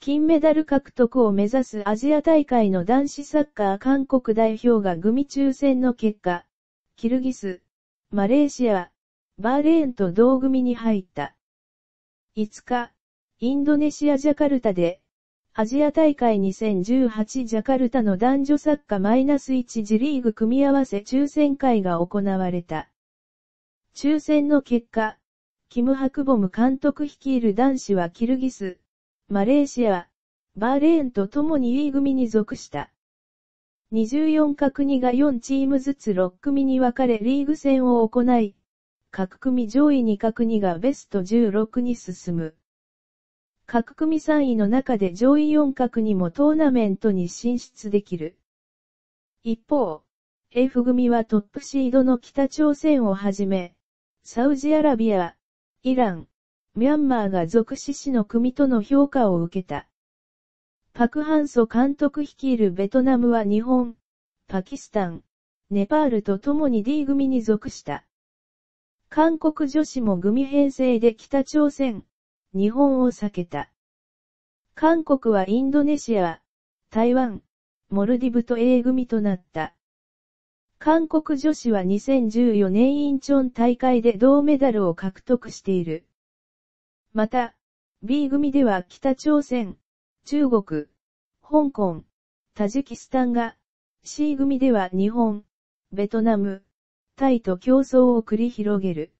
金メダル獲得を目指すアジア大会の男子サッカー韓国代表が組抽選の結果、キルギス、マレーシア、バーレーンと同組に入った。5日、インドネシアジャカルタで、アジア大会2018ジャカルタの男女サッカー -1 次リーグ組み合わせ抽選会が行われた。抽選の結果、キム・ハクボム監督率いる男子はキルギス、マレーシアバーレーンと共に E 組に属した。24角2が4チームずつ6組に分かれリーグ戦を行い、各組上位2角2がベスト16に進む。各組3位の中で上位4角にもトーナメントに進出できる。一方、F 組はトップシードの北朝鮮をはじめ、サウジアラビア、イラン、ミャンマーが属死死の組との評価を受けた。パクハンソ監督率いるベトナムは日本、パキスタン、ネパールと共に D 組に属した。韓国女子も組編成で北朝鮮、日本を避けた。韓国はインドネシア、台湾、モルディブと A 組となった。韓国女子は2014年インチョン大会で銅メダルを獲得している。また、B 組では北朝鮮、中国、香港、タジキスタンが、C 組では日本、ベトナム、タイと競争を繰り広げる。